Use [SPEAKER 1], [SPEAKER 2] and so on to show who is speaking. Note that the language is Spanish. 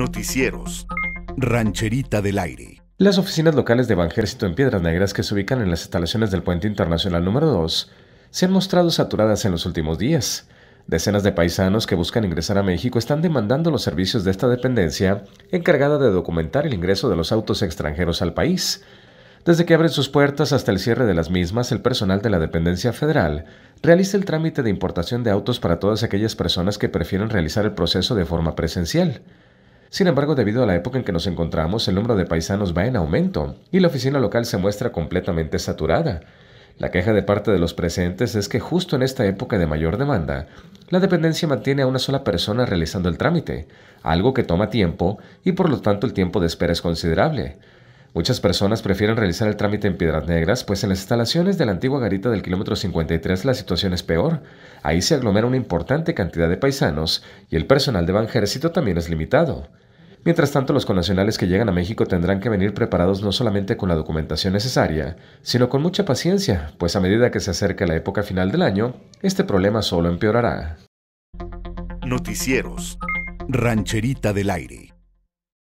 [SPEAKER 1] Noticieros. Rancherita del Aire. Las oficinas locales de Banjército en Piedras Negras que se ubican en las instalaciones del Puente Internacional número 2 se han mostrado saturadas en los últimos días. Decenas de paisanos que buscan ingresar a México están demandando los servicios de esta dependencia encargada de documentar el ingreso de los autos extranjeros al país. Desde que abren sus puertas hasta el cierre de las mismas, el personal de la dependencia federal realiza el trámite de importación de autos para todas aquellas personas que prefieren realizar el proceso de forma presencial. Sin embargo, debido a la época en que nos encontramos, el número de paisanos va en aumento y la oficina local se muestra completamente saturada. La queja de parte de los presentes es que justo en esta época de mayor demanda, la dependencia mantiene a una sola persona realizando el trámite, algo que toma tiempo y por lo tanto el tiempo de espera es considerable. Muchas personas prefieren realizar el trámite en Piedras Negras, pues en las instalaciones de la antigua garita del kilómetro 53 la situación es peor. Ahí se aglomera una importante cantidad de paisanos y el personal de Banjército también es limitado. Mientras tanto, los connacionales que llegan a México tendrán que venir preparados no solamente con la documentación necesaria, sino con mucha paciencia, pues a medida que se acerca la época final del año, este problema solo empeorará. Noticieros. Rancherita del Aire.